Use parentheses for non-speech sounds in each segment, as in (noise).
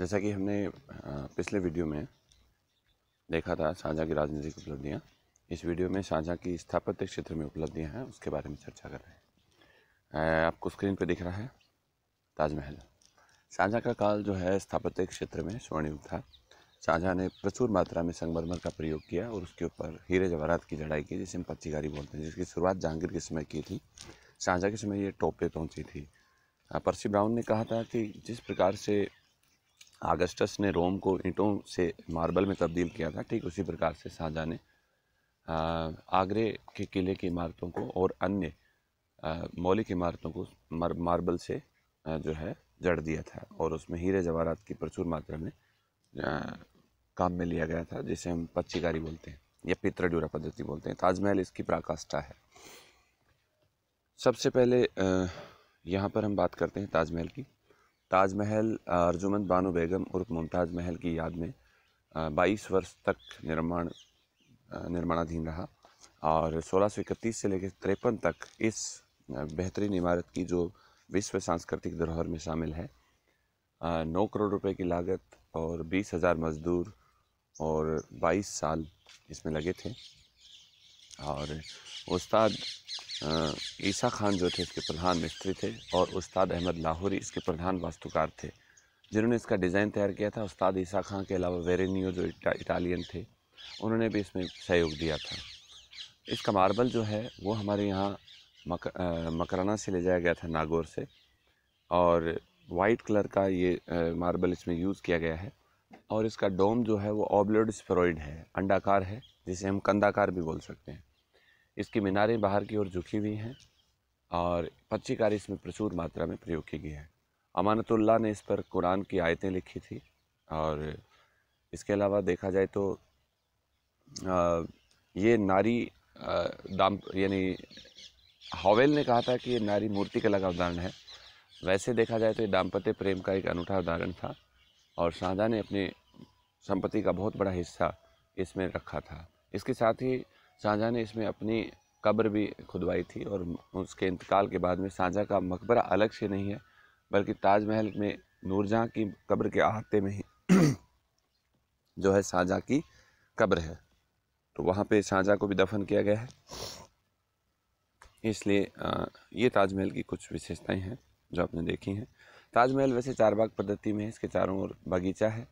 जैसा कि हमने पिछले वीडियो में देखा था साझा की राजनीतिक उपलब्धियाँ इस वीडियो में साझा की स्थापत्य क्षेत्र में उपलब्धियाँ हैं उसके बारे में चर्चा कर रहे हैं आपको स्क्रीन पर दिख रहा है ताजमहल साझा का काल जो है स्थापत्य क्षेत्र में स्वर्णयुग था साझा ने प्रचुर मात्रा में संगमरमर का प्रयोग किया और उसके ऊपर हीरे जवाहरात की लड़ाई की जिसे हम पच्चीकारी बोलते हैं जिसकी शुरुआत जहांगीर के समय की थी साझा के समय ये टॉप पे पहुंची थी पर्सी ब्राउन ने कहा था कि जिस प्रकार से आगस्टस ने रोम को ईंटों से मार्बल में तब्दील किया था ठीक उसी प्रकार से शाहजहाँ ने आगरे के किले की इमारतों को और अन्य मौलिक इमारतों को मार, मार्बल से जो है जड़ दिया था और उसमें हीरे जवाहरात की प्रचुर मात्रा में काम में लिया गया था जिसे हम पच्चीकारी बोलते हैं या पित्रड्यूरा पद्धति बोलते हैं ताजमहल इसकी प्राकाष्ठा है सबसे पहले यहाँ पर हम बात करते हैं ताजमहल की ताजमहल अर्जुमंद बानो बेगम उर्फ मुमताज़ महल की याद में बाईस वर्ष तक निर्माण निर्माणाधीन रहा और सोलह सौ इकतीस से लेकर तिरपन तक इस बेहतरीन इमारत की जो विश्व सांस्कृतिक धरोहर में शामिल है नौ करोड़ रुपए की लागत और बीस हज़ार मज़दूर और बाईस साल इसमें लगे थे और उस्ताद ईसा खान जो थे इसके प्रधान मिस्त्री थे और उस्ताद अहमद लाहौरी इसके प्रधान वास्तुकार थे जिन्होंने इसका डिज़ाइन तैयार किया था उस्ताद ईसा खान के अलावा वेरेनियो जो इटा, इटालियन थे उन्होंने भी इसमें सहयोग दिया था इसका मार्बल जो है वो हमारे यहाँ मक, मकराना से ले जाया गया था नागौर से और वाइट कलर का ये आ, मार्बल इसमें यूज़ किया गया है और इसका डोम जो है वो ऑबलोड स्पेरॉइड है अंडाकार है जिसे हम कंदाकार भी बोल सकते हैं इसकी मीनारें बाहर की ओर झुकी हुई हैं और पच्चीकारी इसमें प्रचुर मात्रा में प्रयोग की गई है अमानतुल्ला ने इस पर कुरान की आयतें लिखी थी और इसके अलावा देखा जाए तो आ, ये नारी दाम यानी हॉवेल ने कहा था कि ये नारी मूर्ति का लगा उदाहरण है वैसे देखा जाए तो ये दाम्पत्य प्रेम का एक अनूठा उदाहरण था और शाहजहाँ ने अपनी संपत्ति का बहुत बड़ा हिस्सा इसमें रखा था इसके साथ ही शाहजहाँ ने इसमें अपनी कब्र भी खुदवाई थी और उसके इंतकाल के बाद में साझा का मकबरा अलग से नहीं है बल्कि ताजमहल में नूरजहाँ की कब्र के अहाते में ही (clears throat) जो है साझा की कब्र है तो वहाँ पे साझा को भी दफन किया गया है इसलिए ये ताजमहल की कुछ विशेषताएं हैं जो आपने देखी हैं ताजमहल वैसे चार बाग पद्धति में है इसके चारों ओर बगीचा है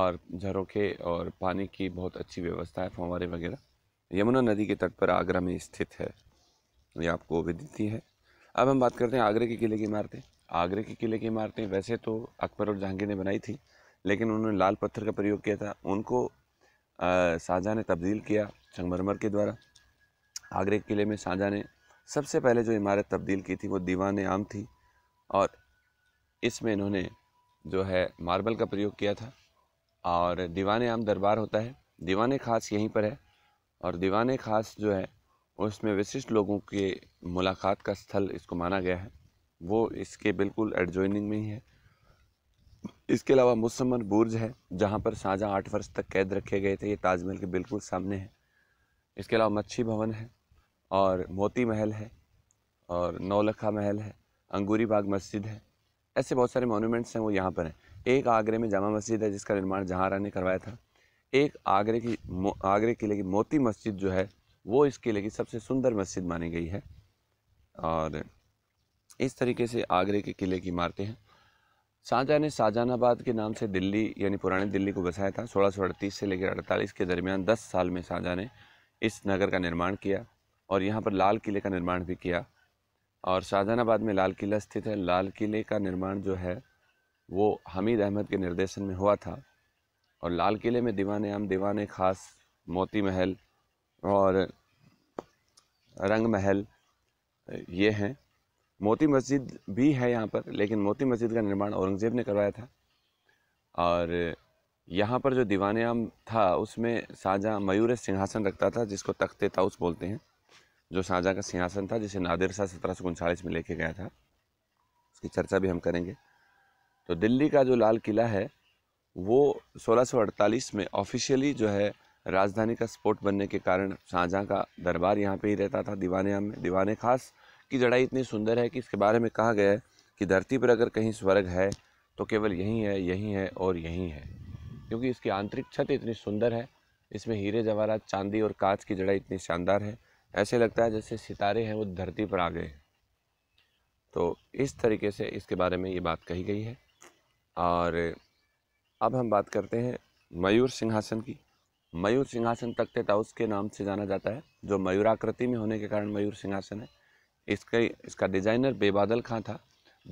और झरोखे और पानी की बहुत अच्छी व्यवस्था है फंवारे वगैरह यमुना नदी के तट पर आगरा में स्थित है ये आपको विदिती है अब हम बात करते हैं आगरे के किले की इमारतें आगरे के किले की इमारतें वैसे तो अकबर और जहांगीर ने बनाई थी लेकिन उन्होंने लाल पत्थर का प्रयोग किया था उनको शाहजहाँ ने तब्दील किया संगमरमर के द्वारा आगरे के किले में शाहजहाँ ने सबसे पहले जो इमारत तब्दील की थी वो दीवान आम थी और इसमें इन्होंने जो है मार्बल का प्रयोग किया था और दीवान आम दरबार होता है दीवान खास यहीं पर है और दीवान ख़ास जो है उसमें विशिष्ट लोगों के मुलाकात का स्थल इसको माना गया है वो इसके बिल्कुल एडजॉइनिंग में ही है इसके अलावा मुसमर बुर्ज है जहाँ पर साझा आठ वर्ष तक कैद रखे गए थे ये ताजमहल के बिल्कुल सामने है इसके अलावा मच्छी भवन है और मोती महल है और नौलखा महल है अंगूरी बाग मस्जिद है ऐसे बहुत सारे मोनूमेंट्स हैं वो यहाँ पर हैं एक आगरे में जामा मस्जिद है जिसका निर्माण जहाँ ने करवाया था एक आगरे की आगरे किले की मोती मस्जिद जो है वो इस किले की सबसे सुंदर मस्जिद मानी गई है और इस तरीके से आगरे के किले की इमारतें हैं शाहजहाँ ने शाहजहानाबाद के नाम से दिल्ली यानी पुरानी दिल्ली को बसाया था सोलह से लेकर अड़तालीस के दरमियान दस साल में शाहजहाँ ने इस नगर का निर्माण किया और यहाँ पर लाल किले का निर्माण भी किया और शाहजहानाबाद में लाल किला स्थित है लाल किले का निर्माण जो है वो हमीद अहमद के निर्देशन में हुआ था और लाल किले में दीवान आम दीवान ख़ास मोती महल और रंग महल ये हैं मोती मस्जिद भी है यहाँ पर लेकिन मोती मस्जिद का निर्माण औरंगज़ेब ने करवाया था और यहाँ पर जो दीवान आम था उसमें साजा मयूर सिंहासन रखता था जिसको तख्ते ताउस बोलते हैं जो साजा का सिंहासन था जिसे नादिर शाह सत्रह सौ उनचालीस में लेके गया था उसकी चर्चा भी हम करेंगे तो दिल्ली का जो लाल किला है वो 1648 में ऑफिशियली जो है राजधानी का स्पोर्ट बनने के कारण शाहजहाँ का दरबार यहाँ पे ही रहता था दीवाने आम में दीवाने खास की जड़ाई इतनी सुंदर है कि इसके बारे में कहा गया है कि धरती पर अगर कहीं स्वर्ग है तो केवल यही है यही है और यही है क्योंकि इसकी आंतरिक छत इतनी सुंदर है इसमें हीरे जवाहरात चांदी और कांच की जड़ाई इतनी शानदार है ऐसे लगता है जैसे सितारे हैं वो धरती पर आ गए तो इस तरीके से इसके बारे में ये बात कही गई है और अब हम बात करते हैं मयूर सिंहासन की मयूर सिंहासन तख्त ताउस के नाम से जाना जाता है जो मयूराकृति में होने के कारण मयूर सिंहासन है इसके इसका डिज़ाइनर बेबादल खां था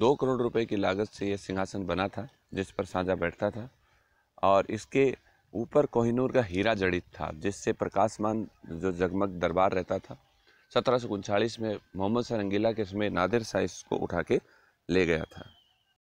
दो करोड़ रुपए की लागत से यह सिंहासन बना था जिस पर साझा बैठता था और इसके ऊपर कोहिनूर का हीरा जड़ित था जिससे प्रकाशमान जो जगमग दरबार रहता था सत्रह में मोहम्मद सरंगीला के समय नादिर शाह इसको उठा के ले गया था